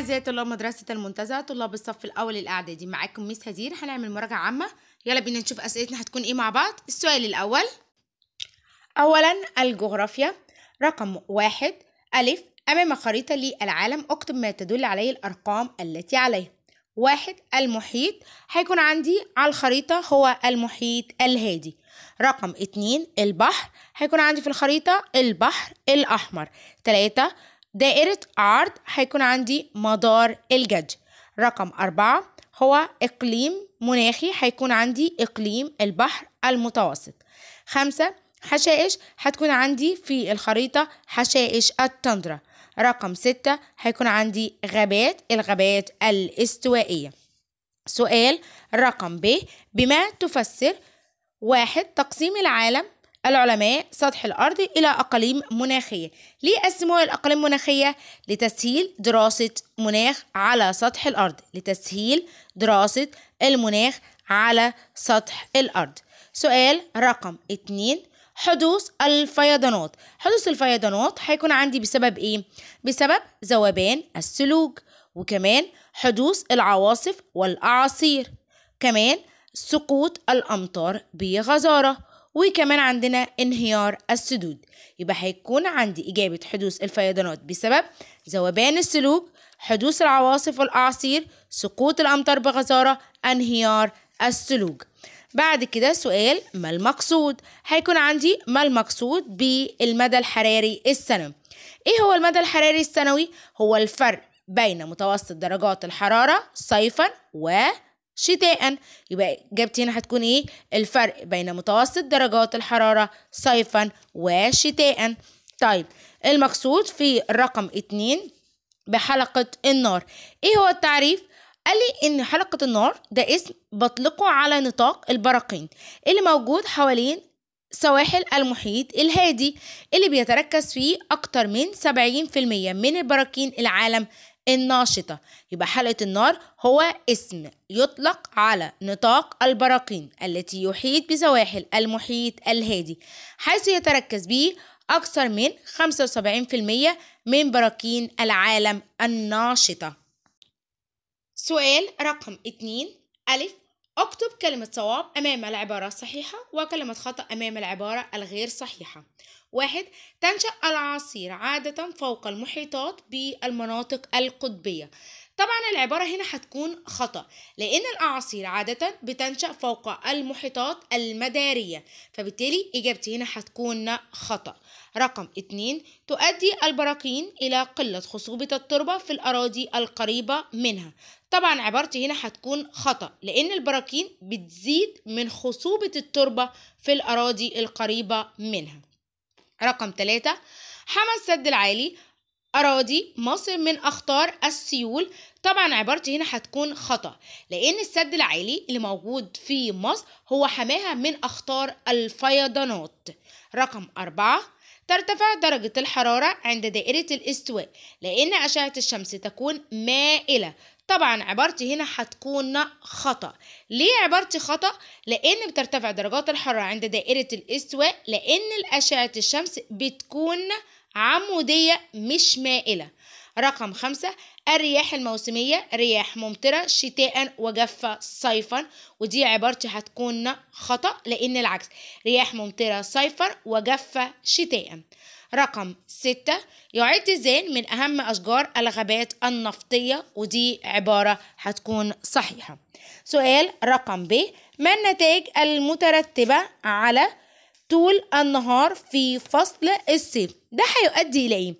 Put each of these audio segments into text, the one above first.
أعزائي طلاب مدرسة المنتزه طلاب الصف الأول الإعدادي معاكم ميس هدير هنعمل مراجعة عامة يلا بينا نشوف أسئلتنا هتكون إيه مع بعض السؤال الأول أولا الجغرافيا رقم واحد ألف أمام خريطة للعالم أكتب ما تدل عليه الأرقام التي عليها واحد المحيط هيكون عندي على الخريطة هو المحيط الهادي رقم اتنين البحر هيكون عندي في الخريطة البحر الأحمر تلاتة دائرة عرض هيكون عندي مدار الجدي رقم أربعة هو إقليم مناخي هيكون عندي إقليم البحر المتوسط خمسة حشائش هتكون عندي في الخريطة حشائش التندرة رقم ستة هيكون عندي غابات الغابات الاستوائية سؤال رقم ب بما تفسر واحد تقسيم العالم العلماء سطح الأرض إلى أقاليم مناخية ليه قسموها الأقاليم المناخية؟ لتسهيل دراسة مناخ على سطح الأرض لتسهيل دراسة المناخ على سطح الأرض سؤال رقم 2 حدوث الفيضانات حدوث الفيضانات هيكون عندي بسبب ايه بسبب ذوبان الثلوج وكمان حدوث العواصف والاعاصير كمان سقوط الامطار بغزاره وكمان عندنا انهيار السدود يبقى هيكون عندي إجابة حدوث الفيضانات بسبب ذوبان السلوك حدوث العواصف والأعاصير سقوط الأمطار بغزارة انهيار السلوك بعد كده سؤال ما المقصود هيكون عندي ما المقصود بالمدى الحراري السنوي ايه هو المدى الحراري السنوي هو الفرق بين متوسط درجات الحرارة صيفا و شتاء يبقى إجابتي هنا هتكون إيه الفرق بين متوسط درجات الحرارة صيفا وشتاء طيب المقصود في رقم اتنين بحلقة النار إيه هو التعريف؟ قال لي إن حلقة النار ده اسم بطلقه على نطاق البراقين اللي موجود حوالين سواحل المحيط الهادي اللي بيتركز فيه أكتر من سبعين في المية من البراكين العالم الناشطة يبقى حلقة النار هو اسم يطلق على نطاق البراكين التي يحيط بسواحل المحيط الهادي حيث يتركز به أكثر من 75% من براكين العالم الناشطة سؤال رقم 2 ألف اكتب كلمة صواب أمام العبارة الصحيحة وكلمة خطأ أمام العبارة الغير صحيحة واحد تنشأ الأعاصير عادة فوق المحيطات بالمناطق القطبية طبعا العبارة هنا هتكون خطأ لأن الأعاصير عادة بتنشأ فوق المحيطات المدارية فبالتالي إجابتي هنا هتكون خطأ رقم اتنين تؤدي البراكين إلى قلة خصوبة التربة في الأراضي القريبة منها طبعا عبارتي هنا هتكون خطأ لأن البراكين بتزيد من خصوبة التربة في الأراضي القريبة منها رقم 3 حمى السد العالي أراضي مصر من أخطار السيول طبعا عبارتي هنا هتكون خطأ لأن السد العالي اللي موجود في مصر هو حماها من أخطار الفيضانات رقم أربعة ترتفع درجة الحرارة عند دائرة الاستواء لأن أشعة الشمس تكون مائلة طبعا عبارتي هنا هتكون خطأ ليه عبارتي خطأ؟ لأن بترتفع درجات الحرارة عند دائرة الاستواء لأن أشعة الشمس بتكون عمودية مش مائلة رقم خمسة الرياح الموسمية رياح ممطرة شتاء وجافة صيفا ودي عبارتي هتكون خطأ لأن العكس رياح ممطرة صيفا وجافة شتاء رقم ستة يعد الزين من أهم أشجار الغابات النفطية ودي عبارة هتكون صحيحة سؤال رقم ب ما النتائج المترتبة على طول النهار في فصل الصيف ده هيؤدي إلى إيه؟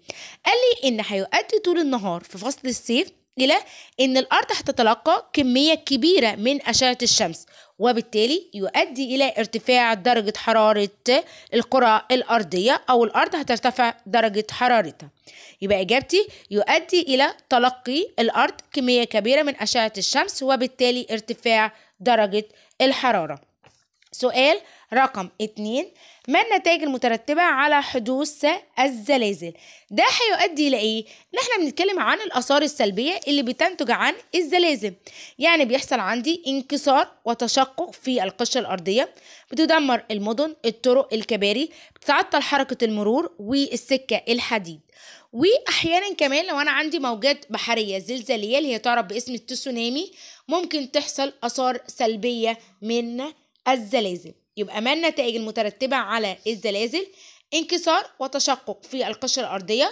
قال لي إن هيؤدي طول النهار في فصل الصيف إلى أن الأرض هتتلقى كمية كبيرة من أشعة الشمس وبالتالي يؤدي إلى ارتفاع درجة حرارة القرى الأرضية أو الأرض هترتفع درجة حرارتها يبقى إجابتي يؤدي إلى تلقي الأرض كمية كبيرة من أشعة الشمس وبالتالي ارتفاع درجة الحرارة سؤال رقم اتنين ما النتائج المترتبة على حدوث الزلازل ده هيؤدي إلى إيه؟ بنتكلم عن الآثار السلبية اللي بتنتج عن الزلازل يعني بيحصل عندي انكسار وتشقق في القشرة الأرضية بتدمر المدن الطرق الكباري بتتعطل حركة المرور والسكة الحديد واحيانا كمان لو انا عندي موجات بحريه زلزاليه اللي هي تعرف باسم التسونامي ممكن تحصل اثار سلبيه من الزلازل يبقى ما النتائج المترتبة على الزلازل انكسار وتشقق في القشرة الأرضية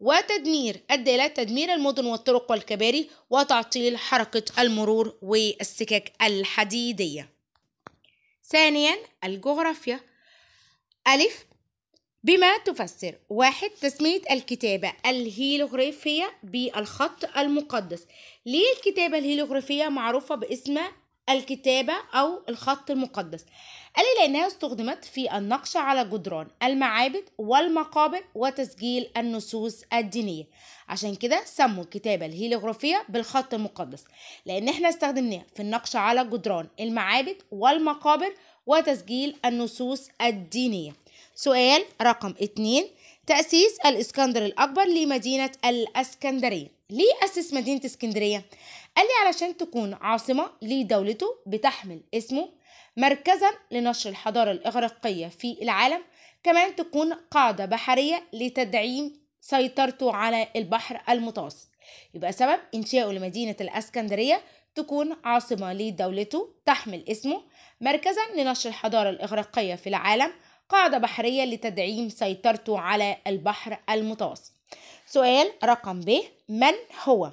وتدمير أدى إلى تدمير المدن والطرق والكباري وتعطيل حركة المرور والسكك الحديدية ثانيا الجغرافيا ألف بما تفسر واحد تسمية الكتابة الهيلوغرافية بالخط المقدس ليه الكتابة الهيلوغرافية معروفة باسم الكتابة أو الخط المقدس قال لأنها استخدمت في النقش على جدران المعابد والمقابر وتسجيل النصوص الدينية عشان كده سموا الكتابة الهيلوغرافية بالخط المقدس لأن احنا استخدمناها في النقش على جدران المعابد والمقابر وتسجيل النصوص الدينية سؤال رقم اتنين تأسيس الإسكندر الأكبر لمدينة الإسكندرية ليه أسس مدينة إسكندرية؟ قال لي علشان تكون عاصمة لدولته بتحمل اسمه مركزا لنشر الحضارة الإغريقية في العالم كمان تكون قاعدة بحرية لتدعيم سيطرته على البحر المتوسط يبقى سبب إنشائه لمدينة الإسكندرية تكون عاصمة لدولته تحمل اسمه مركزا لنشر الحضارة الإغريقية في العالم قاعدة بحرية لتدعيم سيطرته على البحر المتوسط سؤال رقم ب من هو؟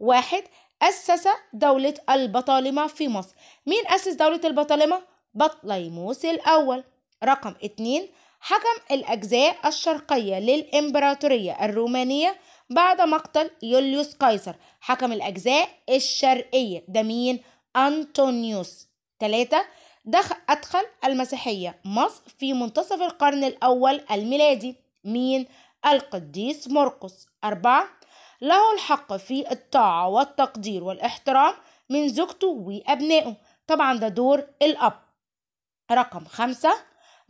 واحد أسس دولة البطالمة في مصر مين أسس دولة البطالمة؟ بطليموس الأول رقم اتنين حكم الأجزاء الشرقية للإمبراطورية الرومانية بعد مقتل يوليوس قيصر حكم الأجزاء الشرقية ده مين؟ أنطونيوس تلاتة دخل أدخل المسيحية مصر في منتصف القرن الأول الميلادي مين؟ القديس مرقس أربعة له الحق في الطاعة والتقدير والاحترام من زوجته وأبنائه طبعا ده دور الأب رقم خمسة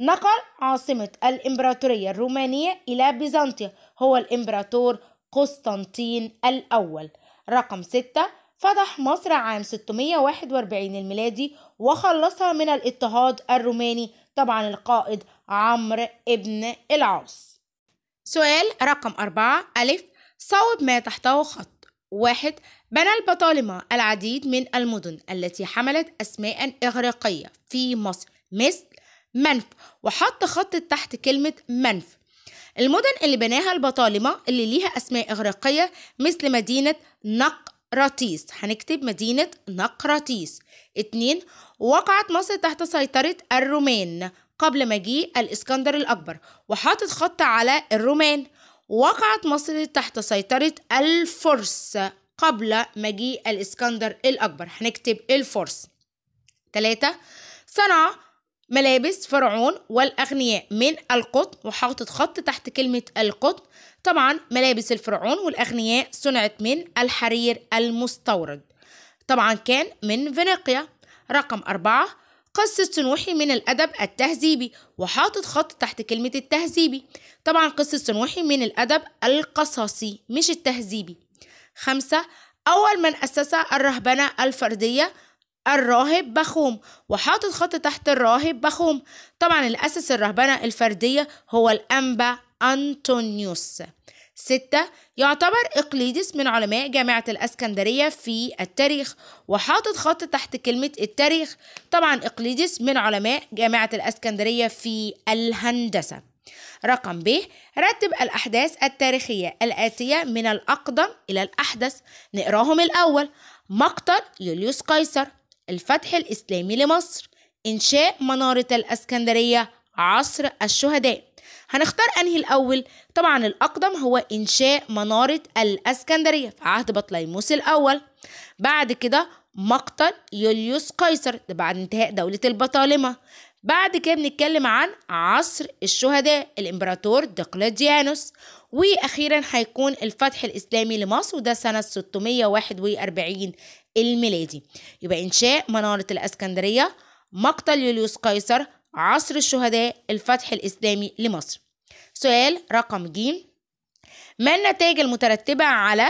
نقل عاصمة الإمبراطورية الرومانية إلى بيزنطيا هو الإمبراطور قسطنطين الأول رقم ستة فتح مصر عام 641 الميلادي وخلصها من الاضطهاد الروماني طبعا القائد عمرو ابن العاص سؤال رقم أربعة ألف صوب ما تحته خط واحد بنى البطالمة العديد من المدن التي حملت أسماء إغريقية في مصر مثل منف وحط خط تحت كلمة منف المدن اللي بناها البطالمة اللي ليها أسماء إغريقية مثل مدينة نق نقراتيس هنكتب مدينة نقراتيس اتنين وقعت مصر تحت سيطرة الرومان قبل مجيء الإسكندر الأكبر وحاطط خط على الرومان وقعت مصر تحت سيطرة الفرس قبل مجيء الإسكندر الأكبر هنكتب الفرس تلاتة صنعاء ملابس فرعون والأغنياء من القطن وحاطط خط تحت كلمة القطن طبعا ملابس الفرعون والأغنياء صنعت من الحرير المستورد طبعا كان من فينيقيا رقم أربعة قصة سنوحي من الأدب التهذيبي وحاطط خط تحت كلمة التهذيبي طبعا قصة سنوحي من الأدب القصصي مش التهذيبي خمسة أول من أسس الرهبنة الفردية الراهب بخوم وحاطط خط تحت الراهب بخوم طبعا الأسس الرهبنة الفردية هو الأنبا أنطونيوس ستة يعتبر إقليدس من علماء جامعة الأسكندرية في التاريخ وحاطط خط تحت كلمة التاريخ طبعا إقليدس من علماء جامعة الأسكندرية في الهندسة رقم ب رتب الأحداث التاريخية الآتية من الأقدم إلى الأحدث نقراهم الأول مقتل يوليوس قيصر الفتح الإسلامي لمصر إنشاء منارة الأسكندرية عصر الشهداء هنختار أنهي الأول طبعا الأقدم هو إنشاء منارة الأسكندرية في عهد بطليموس الأول بعد كده مقتل يوليوس قيصر ده بعد انتهاء دولة البطالمة بعد كده بنتكلم عن عصر الشهداء الإمبراطور دقلاديانوس وأخيرا هيكون الفتح الإسلامي لمصر وده سنة 641 الميلادي يبقى إنشاء منارة الأسكندرية مقتل يوليوس قيصر عصر الشهداء الفتح الإسلامي لمصر سؤال رقم ج ما النتائج المترتبة على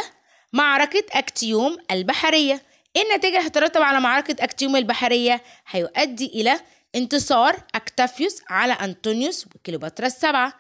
معركة أكتيوم البحرية إيه النتيجة هترتب على معركة أكتيوم البحرية هيؤدي إلى انتصار أكتافيوس على أنطونيوس وكليوباترا السبعة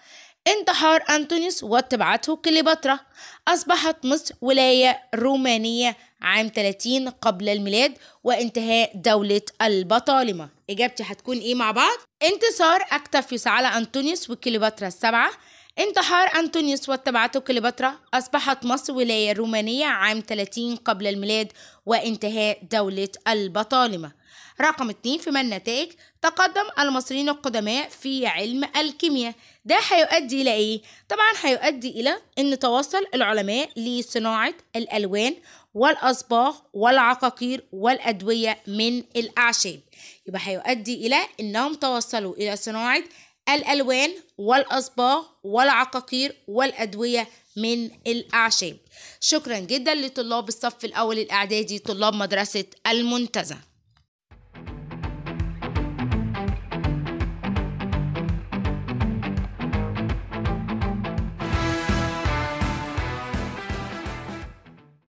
انتحار أنطونيوس واتبعته كليوباترا أصبحت مصر ولاية رومانية عام 30 قبل الميلاد وانتهاء دولة البطالمة إجابتي هتكون إيه مع بعض؟ انتصار أكتافيوس على أنطونيوس وكليوباترا السبعة انتحار أنتونيوس واتبعته كليوباترا أصبحت مصر ولاية رومانية عام 30 قبل الميلاد وانتهاء دولة البطالمة رقم 2 في النتائج تقدم المصريين القدماء في علم الكيمياء ده هيؤدي إلى إيه؟ طبعا هيؤدي إلى أن توصل العلماء لصناعة الألوان والأصباغ والعقاقير والأدوية من الأعشاب يبقى هيؤدي إلى أنهم توصلوا إلى صناعة الألوان والأصباغ والعقاقير والأدوية من الأعشاب شكرا جدا لطلاب الصف الأول الإعدادي طلاب مدرسة المنتزه